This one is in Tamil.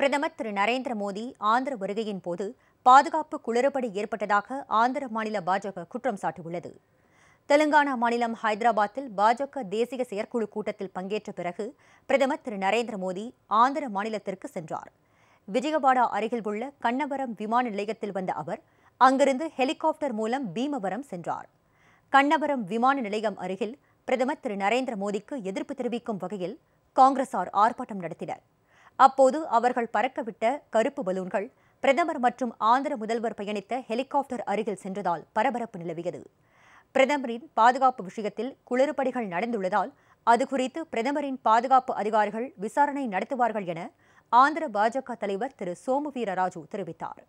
பிரதமர் திரு நரேந்திர மோடி ஆந்திர வருகையின் போது பாதுகாப்பு குளறுபடி ஏற்பட்டதாக ஆந்திர மாநில பாஜக குற்றம் சாட்டியுள்ளது தெலுங்கானா மாநிலம் ஹைதராபாத்தில் பாஜக தேசிய செயற்குழு கூட்டத்தில் பங்கேற்ற பிறகு பிரதமர் திரு நரேந்திர மோடி ஆந்திர மாநிலத்திற்கு சென்றார் விஜயவாடா அருகில் உள்ள கண்ணவரம் விமான நிலையத்தில் வந்த அவர் அங்கிருந்து ஹெலிகாப்டர் மூலம் பீமவரம் சென்றார் கண்ணவரம் விமான நிலையம் அருகில் பிரதமர் திரு நரேந்திர மோடிக்கு எதிர்ப்பு தெரிவிக்கும் வகையில் காங்கிரசார் ஆர்ப்பாட்டம் நடத்தினா் அப்போது அவர்கள் பறக்கவிட்ட கருப்பு பலூன்கள் பிரதமர் மற்றும் ஆந்திர முதல்வர் பயணித்த ஹெலிகாப்டர் அருகில் சென்றதால் பரபரப்பு நிலவியது பிரதமரின் பாதுகாப்பு விஷயத்தில் குளறுபடிகள் நடந்துள்ளதால் அது குறித்து பிரதமரின் பாதுகாப்பு அதிகாரிகள் விசாரணை நடத்துவார்கள் என ஆந்திர பாஜக தலைவர் திரு சோமு வீரராஜு தெரிவித்தார்